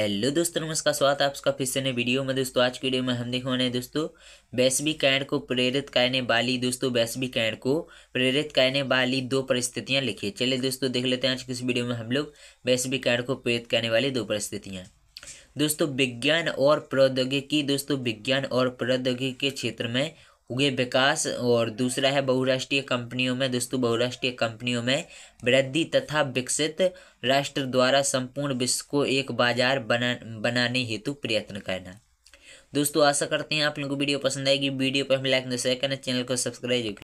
hello दोस्तों नमस्कार स्वागत है आपका फिर से नए वीडियो में दोस्तों आज की वीडियो में हम देखने वाले दोस्तों वैश्विक कैंड को प्रेरित करने वाली दोस्तों वैश्विक कैंड को प्रेरित करने वाली दो परिस्थितियां लिखिए चलिए दोस्तों देख लेते हैं आज किस इस वीडियो में हम लोग वैश्विक कैंड को प्रेरित करने वाली दो परिस्थितियाँ दोस्तों विज्ञान और प्रौद्योगिकी दोस्तों विज्ञान और प्रौद्योगिकी के क्षेत्र में हुए विकास और दूसरा है बहुराष्ट्रीय कंपनियों में दोस्तों बहुराष्ट्रीय कंपनियों में वृद्धि तथा विकसित राष्ट्र द्वारा संपूर्ण विश्व को एक बाजार बना बनाने हेतु प्रयत्न करना दोस्तों आशा करते हैं आप लोगों को वीडियो पसंद आएगी वीडियो पर हम लाइक शेयर करना चैनल को सब्सक्राइब